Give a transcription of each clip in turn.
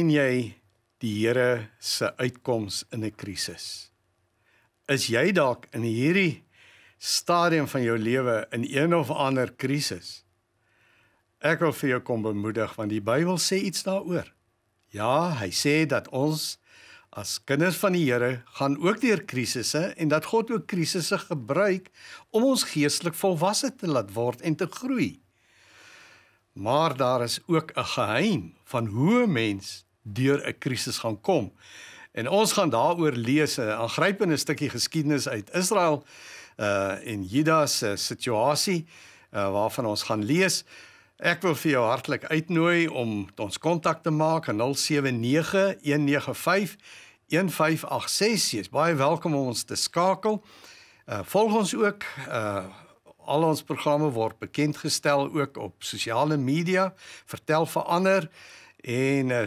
ken jy die Here se uitkoms in 'n krisis? Is jy dalk in hierdie stadium van jou lewe in een of ander krisis? Ek wil vir jou kom bemoedig want die Bybel sê iets daaroor. Ja, hy sê dat ons as kinders van die Here gaan ook deur krisisse en dat God ook krisisse gebruik om ons geestelik volwasse te laat word en te groei. Maar daar is ook 'n geheim van hoe 'n mens deur 'n krisis gaan kom. En ons gaan daaroor lees 'n aangrypende stukkie geskiedenis uit Israel uh eh, en Juda se eh, situasie uh waarvan ons gaan lees. Ek wil vir jou hartlik uitnooi om ons kontak te maak aan 0791951586. Jy's baie welkom om ons te skakel. Uh volg ons ook uh Al ons programme word bekendgestel ook op sosiale media, vertel verander en uh,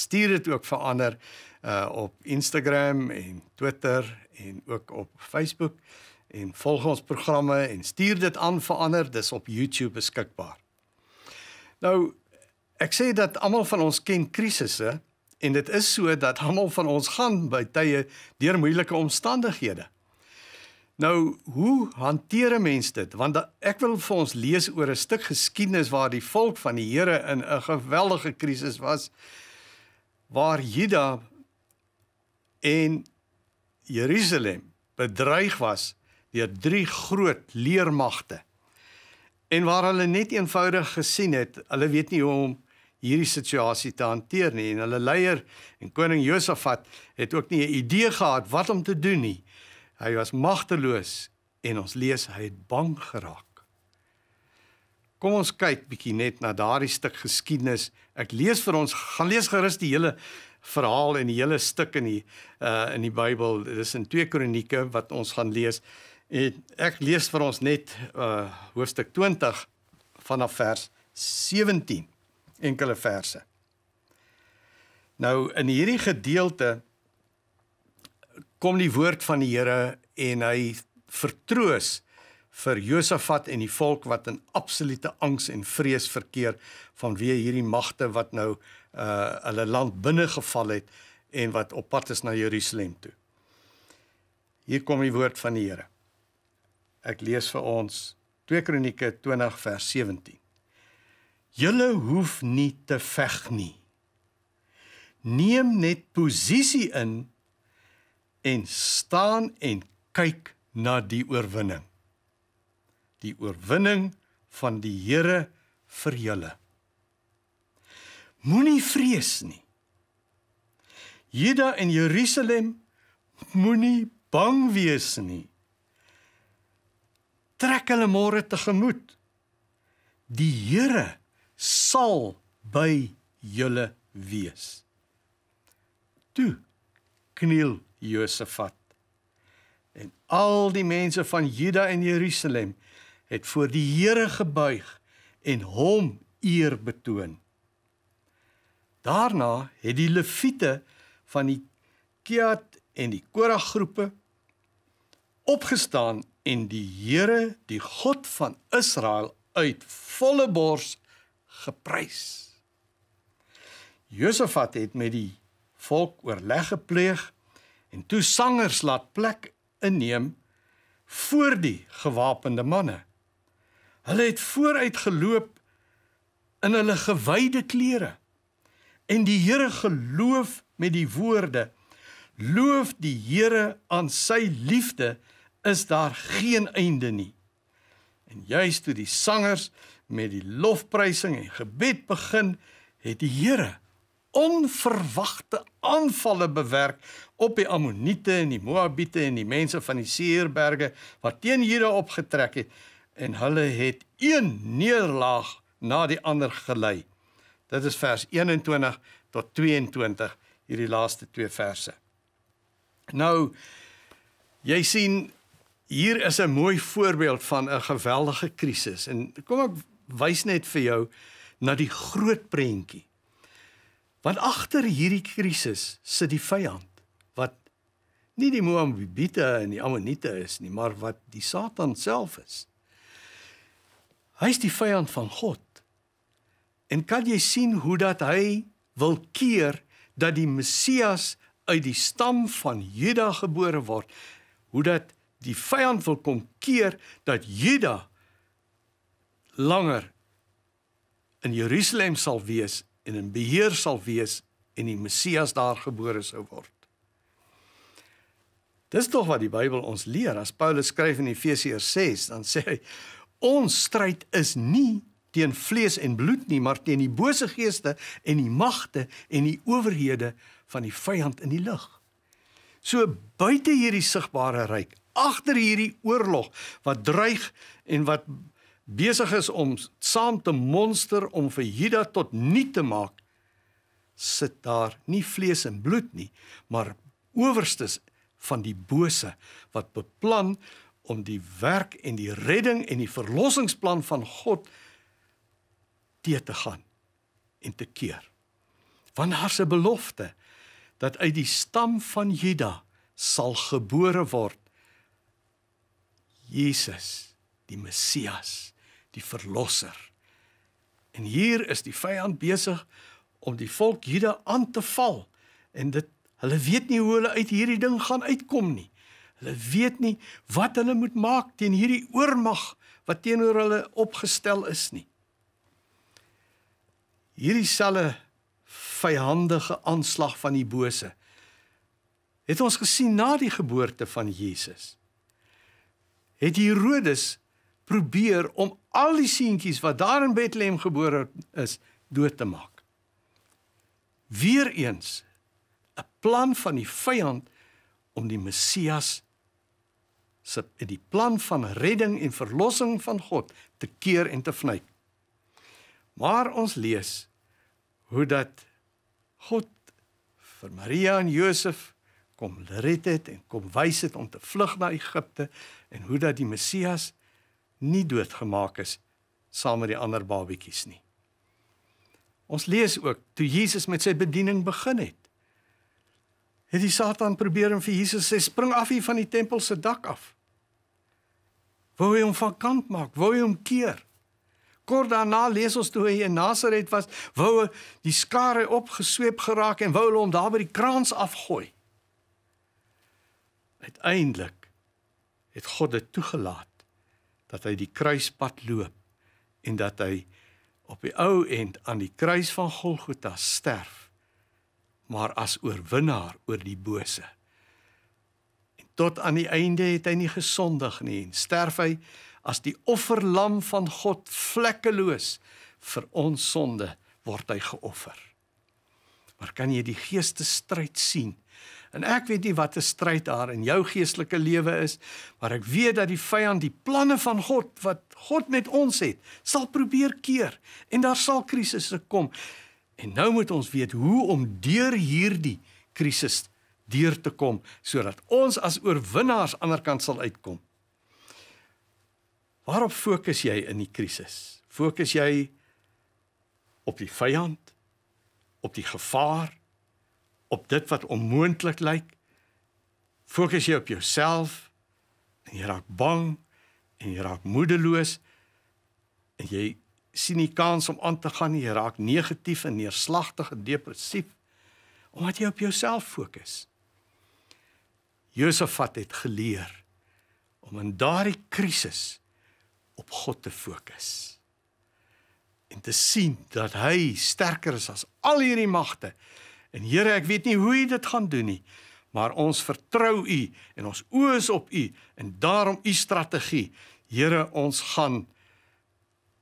stuur dit ook vir ander uh op Instagram en Twitter en ook op Facebook en volg ons programme en stuur dit aan vir ander dis op YouTube beskikbaar. Nou ek sê dat almal van ons ken krisisse en dit is so dat almal van ons gaan by tye deur moeilike omstandighede. Nou hoe hanteer 'n mens dit? Want da, ek wil vir ons lees oor 'n stuk geskiedenis waar die volk van die Here in 'n geweldige krisis was waar Juda en Jerusalem bedreig was deur drie groot leermagte. En waar hulle net eenvoudig gesien het, hulle weet nie hoe om hierdie situasie te hanteer nie en hulle leier en koning Josafat het ook nie 'n idee gehad wat om te doen nie. Hy was magteloos en ons lees hy het bang geraak. Kom ons kyk bietjie net na daardie stuk geskiedenis. Ek lees vir ons, gaan lees gerus die hele verhaal en die hele stuk in die uh in die Bybel. Dit is in 2 Kronieke wat ons gaan lees. En ek lees vir ons net uh hoofstuk 20 vanaf vers 17 enkele verse. Nou in hierdie gedeelte kom die woord van die Here en hy vertroos vir Josafat en die volk wat in absolute angs en vrees verkeer vanweë hierdie magte wat nou uh hulle land binnegeval het en wat op pad is na Jerusalem toe. Hier kom die woord van die Here. Ek lees vir ons 2 Kronieke 20 vers 17. Julle hoef nie te veg nie. Neem net posisie in en staan en kyk na die oorwinning die oorwinning van die Here vir julle. Moenie vrees nie. Juda en Jerusalem moenie bang wees nie. Trek hulle môre tegemoet. Die Here sal by julle wees. Toe kniel Josafat en al die mense van Juda en Jerusalem het voor die Here gebuig en hom eer betoon. Daarna het die leviete van die Keat en die Korah groepe opgestaan en die Here, die God van Israel uit volle bors geprys. Josafat het met die volk oorleg gepleeg en toe sangers laat plek inneem voor die gewapende manne. Hulle het vooruit geloop in hulle gewyde klere. En die Here geloof met die woorde: Loof die Here aan sy liefde is daar geen einde nie. En juist toe die sangers met die lofprysing en gebed begin, het die Here onverwagte aanvalle bewerk op die Amoniete en die Moabiete en die mense van die Seerberge wat teen Juda opgetrek het en hulle het een neerlaag na die ander gelei. Dit is vers 21 tot 22 hierdie laaste twee verse. Nou jy sien hier is 'n mooi voorbeeld van 'n geweldige krisis en kom ek wys net vir jou na die groot prentjie. Want agter hierdie krisis sit die vyand wat nie die Moabite en die Ammonite is nie, maar wat die Satan self is. Hy's die vyand van God. En kan jy sien hoe dat hy wil keer dat die Messias uit die stam van Juda gebore word? Hoe dat die vyand wil kom keer dat Juda langer in Jerusalem sal wees en in beheer sal wees en die Messias daar gebore sou word. Dis tog wat die Bybel ons leer. As Paulus skryf in Efesiërs 6, dan sê hy Ons stryd is nie teen vlees en bloed nie, maar teen die bose geeste en die magte en die owerhede van die vyand in die lug. So buite hierdie sigbare ryk, agter hierdie oorlog wat dreig en wat besig is om saam te monster om vir Juda tot nie te maak, sit daar nie vlees en bloed nie, maar owerstes van die bose wat beplan om die werk en die redding en die verlossingsplan van God te te gaan en te keer. Want haar se belofte dat uit die stam van Juda sal gebore word Jesus, die Messias, die verlosser. En hier is die vyand besig om die volk Juda aan te val en dit hulle weet nie hoe hulle uit hierdie ding gaan uitkom nie. Hulle weet nie wat hulle moet maak teen hierdie oormag wat teenoor hulle opgestel is nie. Hierdie selfe vyhandige aanslag van die bose het ons gesien na die geboorte van Jesus. Het Herodes probeer om al die seentjies wat daar in Bethlehem gebore is dood te maak. Weereens 'n plan van die vyand om die Messias te sit in die plan van redding en verlossing van God te keer en te vlei. Maar ons lees hoe dat God vir Maria en Josef kom red het en kom wys het om te vlug na Egipte en hoe dat die Messias nie doodgemaak is saam met die ander babetjies nie. Ons lees ook toe Jesus met sy bediening begin het. Het die Satan probeer om vir Jesus sê spring af hier van die tempel se dak af wou hy hom van kant maak, wou hy hom keer. Kort daarna lees ons toe hy in Nasaret was, wou hy die skare opgesweep geraak en wou hulle hom daar by die kraans afgooi. Uiteindelik het God dit toegelaat dat hy die kruispad loop en dat hy op die ou end aan die kruis van Golgotha sterf maar as oorwinnaar oor die bose tot aan die einde het hy nie gesondig nie en sterf hy as die offerlam van God vlekkeloos vir ons sonde word hy geoffer. Maar kan jy die geestesstryd sien? En ek weet nie wat 'n stryd daar in jou geestelike lewe is, maar ek weet dat die vyand die planne van God wat God met ons het, sal probeer keer en daar sal krisisse kom. En nou moet ons weet hoe om deur hierdie krisis deur te kom sodat ons as oorwinnaars aan die ander kant sal uitkom. Waarop fokus jy in die krisis? Fokus jy op die vyand, op die gevaar, op dit wat onmoontlik lyk? Fokus jy op jouself en jy raak bang en jy raak moedeloos en jy sien nie kans om aan te gaan nie, jy raak negatief en neerslagtig en depressief omdat jy op jouself fokus. Josafat het geleer om in daardie krisis op God te fokus en te sien dat hy sterker is as al hierdie magte. En Here, ek weet nie hoe U dit gaan doen nie, maar ons vertrou U en ons oë is op U en daarom U strategie. Here, ons gaan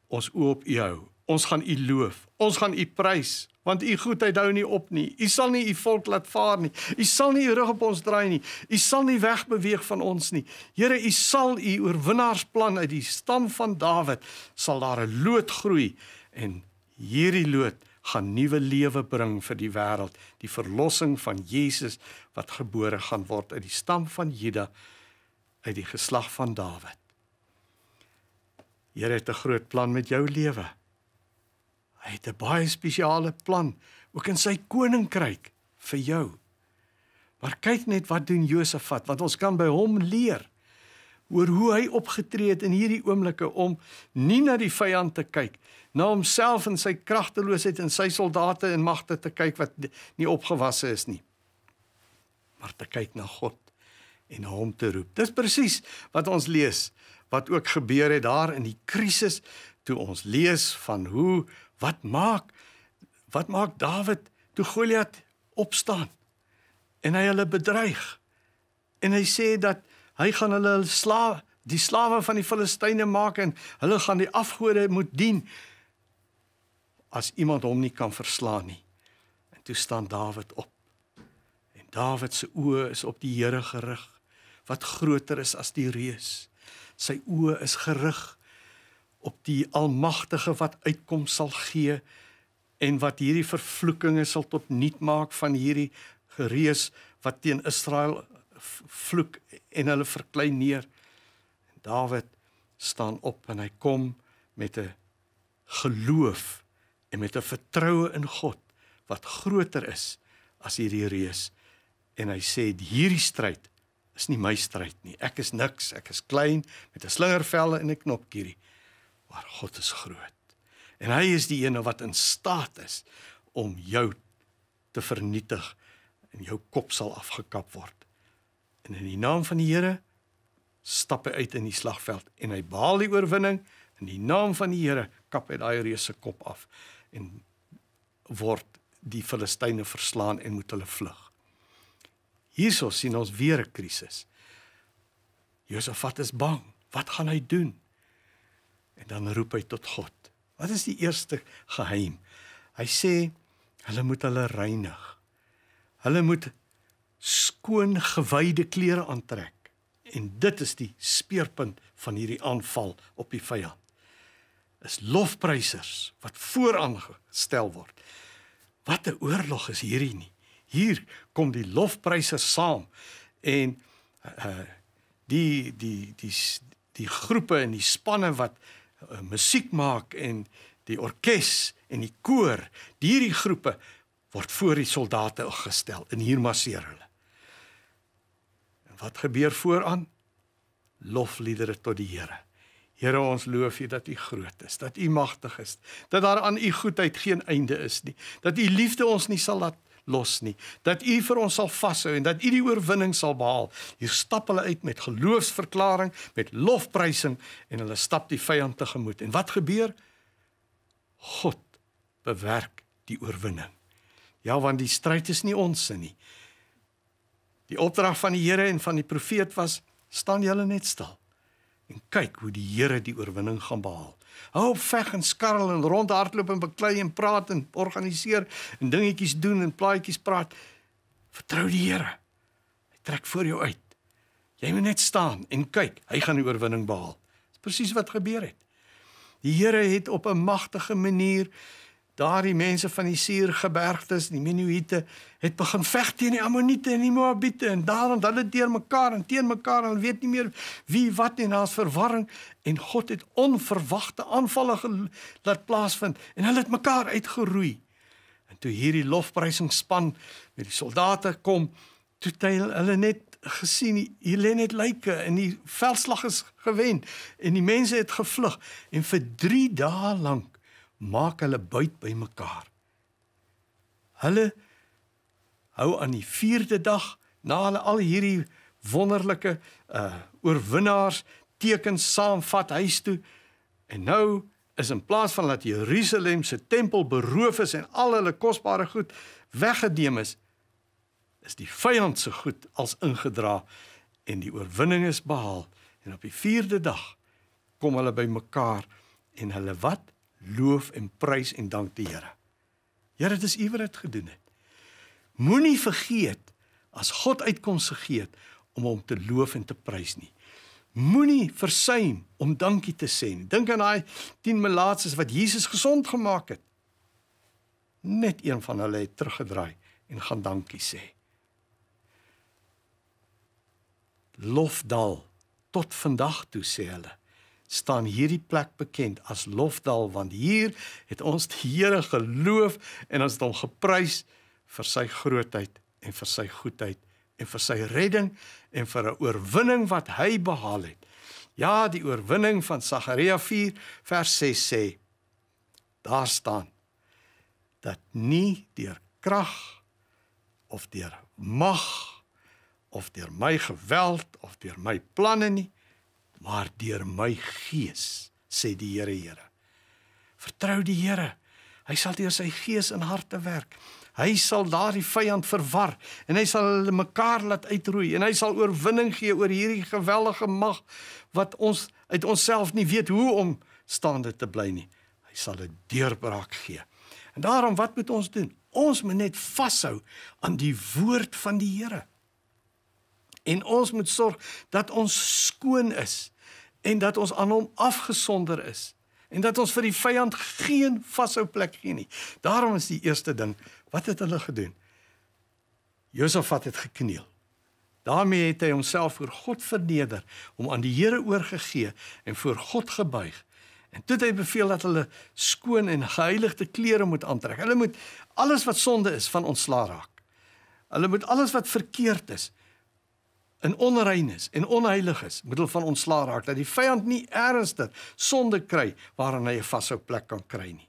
ons oë op U hou. Ons gaan U loof. Ons gaan U prys want u goedheid hou nie op nie. U sal nie u volk laat vaar nie. U sal nie u rug op ons draai nie. U sal nie wegbeweeg van ons nie. Here, u sal u oorwinnaarsplan uit die stam van Dawid sal daar 'n loot groei en hierdie loot gaan nuwe lewe bring vir die wêreld, die verlossing van Jesus wat gebore gaan word uit die stam van Juda uit die geslag van Dawid. Here het 'n groot plan met jou lewe. Hy het 'n baie spesiale plan ook in sy koninkryk vir jou. Maar kyk net wat doen Josafat, wat ons kan by hom leer oor hoe hy opgetree het in hierdie oomblikke om nie na die vyand te kyk, na homself en sy kragteloosheid en sy soldate en magte te kyk wat nie opgewasse is nie. Maar te kyk na God en na hom te roep. Dis presies wat ons lees wat ook gebeur het daar in die krisis toe ons lees van hoe wat maak wat maak Dawid toe Goliat opstaan en hy hulle bedreig en hy sê dat hy gaan hulle slaaf die slawe van die Filistyne maak en hulle gaan die afgode moet dien as iemand hom nie kan verslaan nie en toe staan Dawid op en Dawid se oë is op die Here gerig wat groter is as die reus sy oë is gerig op die almagtige wat uitkom sal gee en wat hierdie vervloekinge sal tot nuut maak van hierdie gereus wat teen Israel vloek en hulle verklein neer. Dawid staan op en hy kom met 'n geloof en met 'n vertroue in God wat groter is as hierdie reus en hy sê hierdie stryd is nie my stryd nie. Ek is niks, ek is klein met 'n slingervelle en 'n knopkierie. Maar God is groot. En hy is die een wat in staat is om jou te vernietig en jou kop sal afgekap word. En in die naam van die Here stap hy uit in die slagveld en hy behaal die oorwinning in die naam van die Here kap hy daai reus se kop af en word die Filistyne verslaan en moet hulle vlug. Hierso sien ons weer 'n krisis. Josafat is bang. Wat gaan hy doen? En dan roep hy tot God. Wat is die eerste geheim? Hy sê hulle moet hulle reinig. Hulle moet skoon gewyde klere aantrek. En dit is die speerpunt van hierdie aanval op die vyand. Is lofprysers wat vooraangestel word. Wat 'n oorlog is hierdie nie. Hier kom die lofprysers saam en uh die die die die, die groepe en die spanne wat uh, musiek maak en die orkes en die koor, hierdie groepe word voor die soldate gestel en hier masseer hulle. En wat gebeur vooraan? Lofliedere tot die Here. Here ons loof U dat U groot is, dat U magtig is, dat daar aan U goedheid geen einde is nie, dat U liefde ons nie sal laat los nie. Dat U vir ons sal vashou en dat U die oorwinning sal behaal. Hier stap hulle uit met geloofsverklaring, met lofprysing en hulle stap die vyand tegemoet. En wat gebeur? God bewerk die oorwinning. Ja, want die stryd is nie ons se nie. Die opdrag van die Here en van die profeet was: "Staan julle net stil en kyk hoe die Here die oorwinning gaan behaal." Hou veg en skarrel en rondhardloop en beklei en praat en organiseer en dingetjies doen en plaadjies praat. Vertrou die Here. Hy trek voor jou uit. Jy moet net staan en kyk. Hy gaan die oorwinning behaal. Dis presies wat gebeur het. Die Here het op 'n magtige manier Daardie mense van die suurgebergtes, die Menuhite, het begin veg teen die Ammoniete en die Moabiete en daarom dat hulle teer mekaar en teen mekaar en weet nie meer wie wat en daar's verwarring en God het onverwagte aanvalle laat plaasvind en hulle het mekaar uitgeroei. En toe hierdie lofprysingsspan met die soldate kom, toe tel hulle net gesien hier lê net lyke en die veldslag is gewen en die mense het gevlug en vir 3 dae lank maak hulle byt bymekaar. Hulle hou aan die 4de dag na hulle al hierdie wonderlike uh oorwinnaars tekens saamvat huis toe en nou is in plaas van dat Jerusalem se tempel beroof is en al hulle kosbare goed weggedeem is is die vyand se goed als ingedra en die oorwinning is behaal en op die 4de dag kom hulle bymekaar en hulle wat loof en prys en dank die Here. Here, ja, dit is U wat dit gedoen het. Moenie vergeet as God uitkoms gegee het om hom te loof en te prys nie. Moenie versuim om dankie te sê nie. Dink aan daai 10 melaatses wat Jesus gesond gemaak het. Net een van hulle het teruggedraai en gaan dankie sê. Lofdal tot vandag toe sê hulle staan hierdie plek bekend as Lofdal want hier het ons die Here geloof en ons het hom geprys vir sy grootheid en vir sy goedheid en vir sy redding en vir 'n oorwinning wat hy behaal het. Ja, die oorwinning van Sagaria 4 vers 6 sê daar staan dat nie deur krag of deur mag of deur my geweld of deur my planne nie maar deur my gees, sê die Here Here. Vertrou die Here. Hy sal deur sy gees in harte werk. Hy sal daardie vyand verwar en hy sal hulle mekaar laat uitroei en hy sal oorwinning gee oor hierdie geweldige mag wat ons uit onsself nie weet hoe om staande te bly nie. Hy sal 'n deurbraak gee. En daarom wat moet ons doen? Ons moet net vashou aan die woord van die Here. En ons moet sorg dat ons skoon is en dat ons aan hom afgesonder is en dat ons vir die vyand geen vashou plek gee nie. Daarom is die eerste ding, wat het hulle gedoen? Josafat het gekniel. daarmee het hy homself voor God verneder, hom aan die Here oorgegee en voor God gebuig. En toe het hy beveel dat hulle skoon en geheiligde klere moet aantrek. Hulle moet alles wat sonde is van ontslaa raak. Hulle moet alles wat verkeerd is, in onreinis en onheiliges middel van ontsla raak dat die vyand nie ernstig sonde kry waaraan hy 'n vashou plek kan kry nie.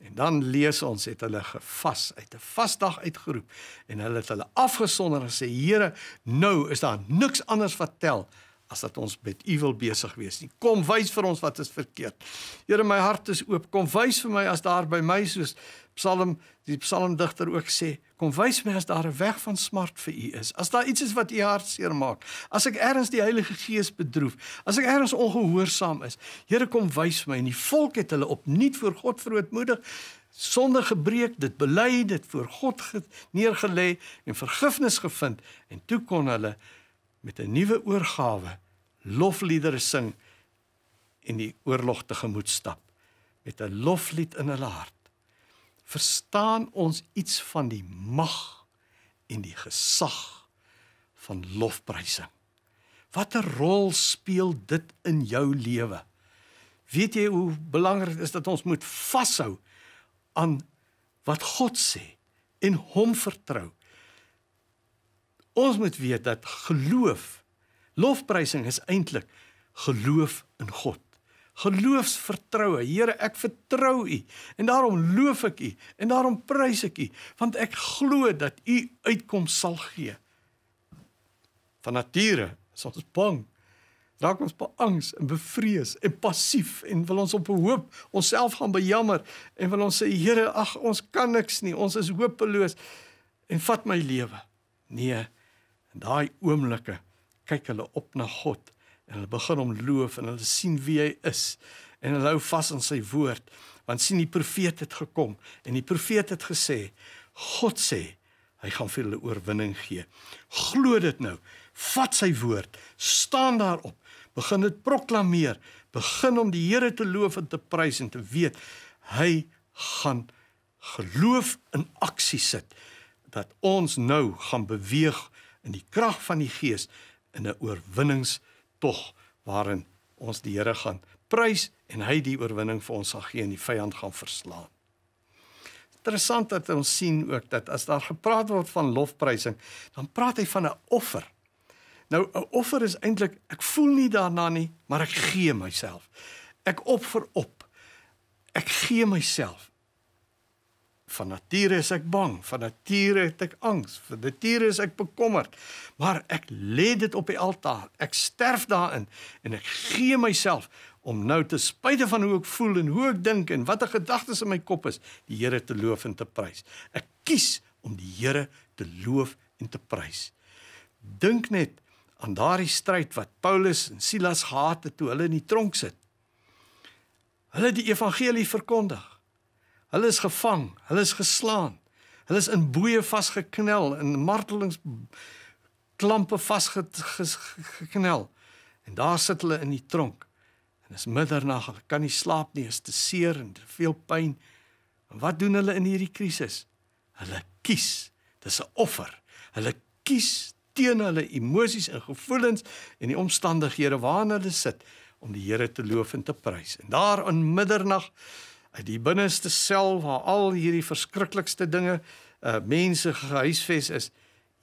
En dan lees ons het hulle gevas uit 'n vasdag uitgeroep en hulle het hulle afgesonder en sê Here, nou is daar niks anders wat tel nie as dat ons met U wil besig wees nie. Kom wys vir ons wat is verkeerd. Here, my hart is oop. Kom wys vir my as daar by my soos Psalm die psalmdigter ook sê, kom wys my as daar 'n weg van smart vir U is. As daar iets is wat U hart seermaak, as ek ergens die Heilige Gees bedroef, as ek ergens ongehoorsaam is. Here, kom wys my en die volk het hulle opnuut voor God verootmoedig sonder gebreek dit bely dit voor God neerge lê en vergifnis gevind en toe kon hulle met 'n nuwe oorgawe lofliedere sing en die oorlog te gemoed stap met 'n loflied in hulle hart. Verstaan ons iets van die mag en die gesag van lofprysing? Watter rol speel dit in jou lewe? Weet jy hoe belangrik is dat ons moet vashou aan wat God sê en hom vertrou Ons moet weet dat geloof lofprysing is eintlik geloof in God. Geloofsvertroue. Here, ek vertrou U en daarom loof ek U en daarom prys ek U want ek glo dat U uitkoms sal gee. Van nature is ons bang. Raak ons beangs en bevrees en passief en wil ons op hoop onsself gaan bejammer en wil ons sê Here, ag ons kan niks nie. Ons is hopeloos en vat my lewe. Nee. In daai oomblikke kyk hulle op na God en hulle begin hom loof en hulle sien wie hy is en hulle hou vas aan sy woord want sien die profeet het gekom en die profeet het gesê God sê hy gaan vir hulle oorwinning gee glo dit nou vat sy woord staan daarop begin dit proklameer begin om die Here te loof en te prys en te weet hy gaan geloof in aksie sit dat ons nou gaan beweeg in die krag van die Gees in 'n oorwinningstog waarin ons die Here gaan prys en hy die oorwinning vir ons sal gee en die vyand gaan verslaan. Interessant dat ons sien ook dat as daar gepraat word van lofprysing, dan praat hy van 'n offer. Nou 'n offer is eintlik ek voel nie daarna nie, maar ek gee myself. Ek opfer op. Ek gee myself. Van nature is ek bang, van nature het ek angs, van nature is ek bekommerd. Maar ek lê dit op die altaar. Ek sterf daarin en ek gee myself om nou te spite van hoe ek voel en hoe ek dink en watter gedagtes in my kop is, die Here te loof en te prys. Ek kies om die Here te loof en te prys. Dink net aan daardie stryd wat Paulus en Silas gehad het toe hulle in die tronk sit. Hulle het die evangelie verkondig. Hulle is gevang, hulle is geslaan. Hulle is in boeye vasgeknel en martelings klampe vasgeknel. En daar sit hulle in die tronk. En dis middernag, hulle kan nie slaap nie, is te seer en te veel pyn. En wat doen hulle in hierdie krisis? Hulle kies. Dis 'n offer. Hulle kies teen hulle emosies en gevoelens en die omstandighede waarna hulle sit om die Here te loof en te prys. En daar in middernag uit die binneste sel waar al hierdie verskriklikste dinge uh mense gehuisves is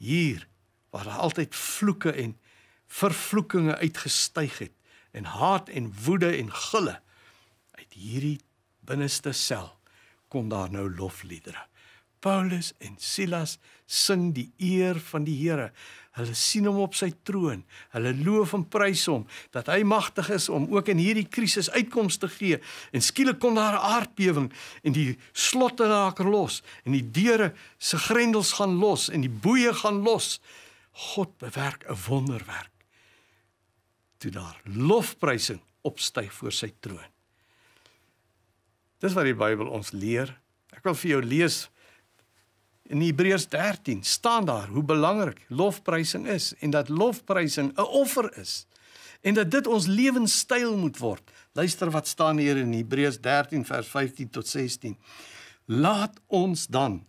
hier waar daar altyd vloeke en vervloekinge uitgestyg het en haat en woede en gulle uit hierdie binneste sel kom daar nou lofliedere Paulus en Silas sing die eer van die Here Hulle sien hom op sy troon. Hulle loof en prys hom dat hy magtig is om ook in hierdie krisis uitkomste te gee. En skielik kom daar 'n aardbewing en die slotte raak los en die deure se grendels gaan los en die boeye gaan los. God bewerk 'n wonderwerk. Toe daar lofprysing opstyg voor sy troon. Dis wat die Bybel ons leer. Ek wil vir jou lees In Hebreërs 13 staan daar hoe belangrik lofprysing is en dat lofprysing 'n offer is en dat dit ons lewenstyl moet word. Luister wat staan hier in Hebreërs 13 vers 15 tot 16. Laat ons dan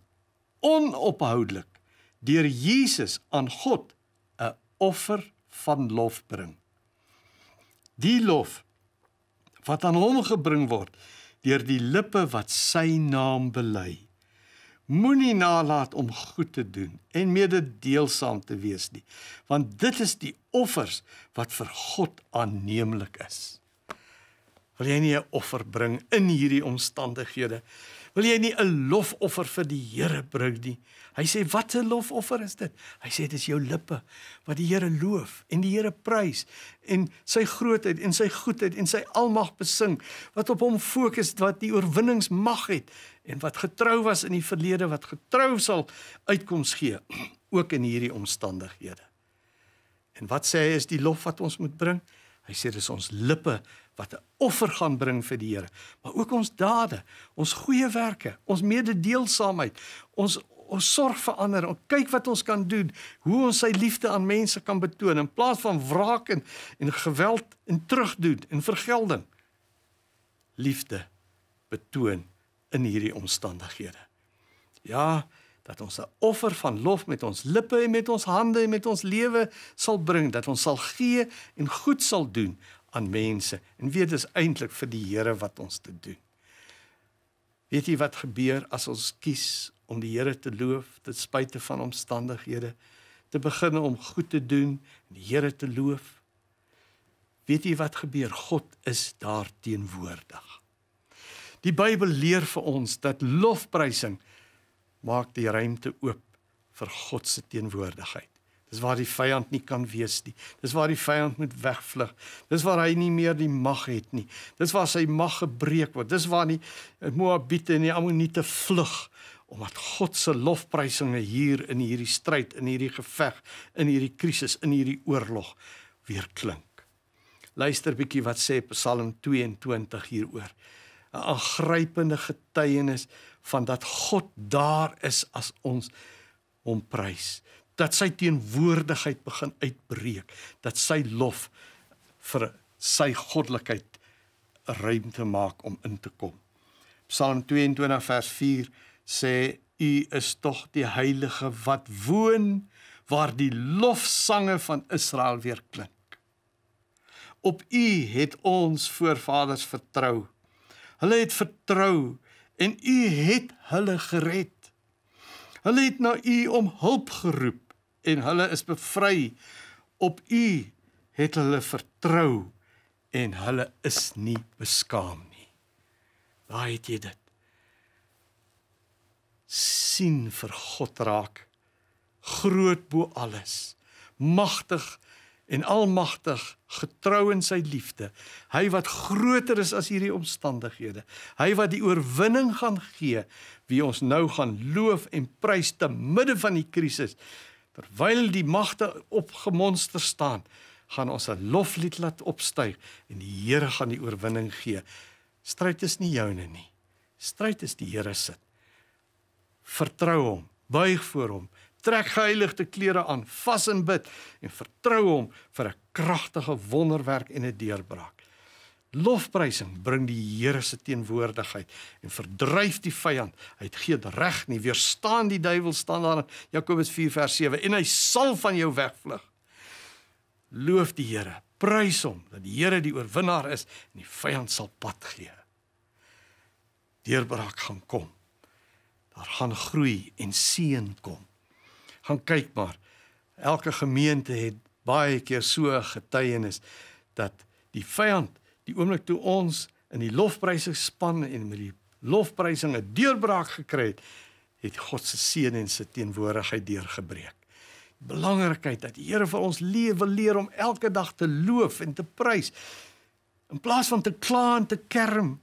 onophoudelik deur Jesus aan God 'n offer van lof bring. Die lof wat aan hom gebring word deur die lippe wat sy naam bely moenie nalat om goed te doen en mededeelsaam te wees nie, want dit is die offers wat vir God aanneemlik is. Wil jy nie 'n offer bring in hierdie omstandighede? Wil jy nie 'n lofoffer vir die Here bring nie? Hy sê wat 'n lofoffer is dit? Hy sê dit is jou lippe wat die Here loof en die Here prys en sy grootheid en sy goedheid en sy almag besing wat op hom fokus wat die oorwinningsmag het en wat getrou was in die verlede wat getrou sal uitkoms gee ook in hierdie omstandighede. En wat sê hy is die lof wat ons moet bring? Hy sê dis ons lippe wat 'n offer gaan bring vir die Here, maar ook ons dade, ons goeie werke, ons mededeelsaamheid, ons ons sorg vir ander, ons kyk wat ons kan doen, hoe ons sy liefde aan mense kan betoon in plaas van wraak en en geweld en terugdoen en vergelding. Liefde betoon in hierdie omstandighede. Ja, dat ons 'n offer van lof met ons lippe en met ons hande en met ons lewe sal bring, dat ons sal gee en goed sal doen aan mense en weet dis eintlik vir die Here wat ons te doen. Weet jy wat gebeur as ons kies om die Here te loof ten spyte van omstandighede, te begin om goed te doen en die Here te loof? Weet jy wat gebeur? God is daar teenwoordig. Die Bybel leer vir ons dat lofprysing maak die ruimte oop vir God se teenwoordigheid. Dis waar die vyand nie kan wees nie. Dis waar die vyand moet wegvlug. Dis waar hy nie meer die mag het nie. Dis waar sy mag gebreek word. Dis waar die eh, Moabiete en die Ammoniete vlug omdat God se lofprysinge hier in hierdie stryd, in hierdie geveg, in hierdie krisis, in hierdie oorlog weer klink. Luister bietjie wat sê Psalm 22 hieroor. 'n Aangrypende getuienis van dat God daar is as ons hom prys dat sy teenwoordigheid begin uitbreek, dat sy lof vir sy goddelikheid ruimte maak om in te kom. Psalm 22 vers 4 sê U is tog die heilige wat woon waar die lofsange van Israel weer klink. Op U het ons voorvaders vertrou. Hulle het vertrou en U het hulle gered. Hulle het na U om hulp geroep en hulle is bevry. Op U het hulle vertrou en hulle is nie beskaam nie. Waar het jy dit? sien vir God raak groot bo alles magtig en almagtig getrou in sy liefde hy wat groter is as hierdie omstandighede hy wat die oorwinning gaan gee wie ons nou gaan loof en prys te midde van die krisis Terwyl die magte opgemonster staan, gaan ons 'n loflied laat opstyg en die Here gaan die oorwinning gee. Stryd is nie joune nie. Stryd is die Here se. Vertrou hom, buig voor hom, trek heiligte klere aan, vas en bid en vertrou hom vir 'n kragtige wonderwerk en 'n deurbraak. Lofprysing bring die Here se teenwoordigheid en verdryf die vyand. Hy gee dit reg nie weerstaan die duiwel staan daar in Jakobus 4 vers 7 en hy sal van jou wegvlug. Loof die Here, prys hom dat die Here die oorwinnaar is en die vyand sal pad gee. Deurbraak gaan kom. Daar gaan groei en seën kom. Gaan kyk maar. Elke gemeente het baie keer so getuienis dat die vyand die oomblik toe ons in die lofprysing span en met die lofprysing 'n deurbraak gekry het, het God se seën en sy teenwoordigheid deurgebreek. Die belangrikheid dat die Here vir ons lewe leer om elke dag te loof en te prys in plaas van te kla en te kerm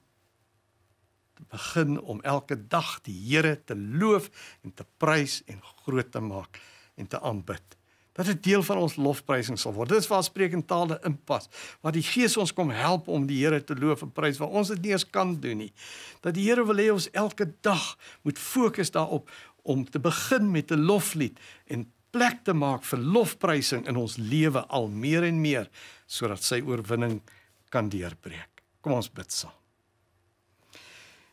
begin om elke dag die Here te loof en te prys en groot te maak en te aanbid dat dit deel van ons lofprysing sal word. Dit is waar spreekentale inpas, waar die Gees ons kom help om die Here te loof en prys waar ons dit nie eens kan doen nie. Dat die Here wil hê ons elke dag moet fokus daarop om te begin met 'n loflied en plek te maak vir lofprysing in ons lewe al meer en meer sodat sy oorwinning kan deurbreek. Kom ons bid saam.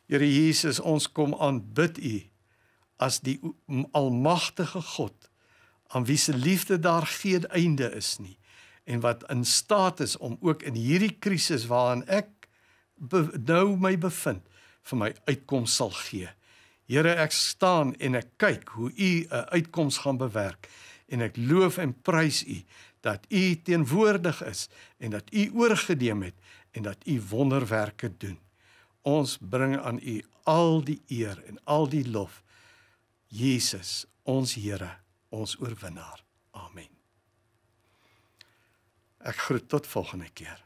Here Jesus, ons kom aanbid U as die almagtige God aan wie se liefde daar geen einde is nie en wat in staat is om ook in hierdie krisis waarin ek be, nou my bevind vir my uitkoms sal gee. Here, ek staan en ek kyk hoe U 'n uitkoms gaan bewerk en ek loof en prys U dat U teenwoordig is en dat U oorgedeem het en dat U wonderwerke doen. Ons bring aan U al die eer en al die lof. Jesus, ons Here, ons oorwinnaar. Amen. Ek groet tot volgende keer.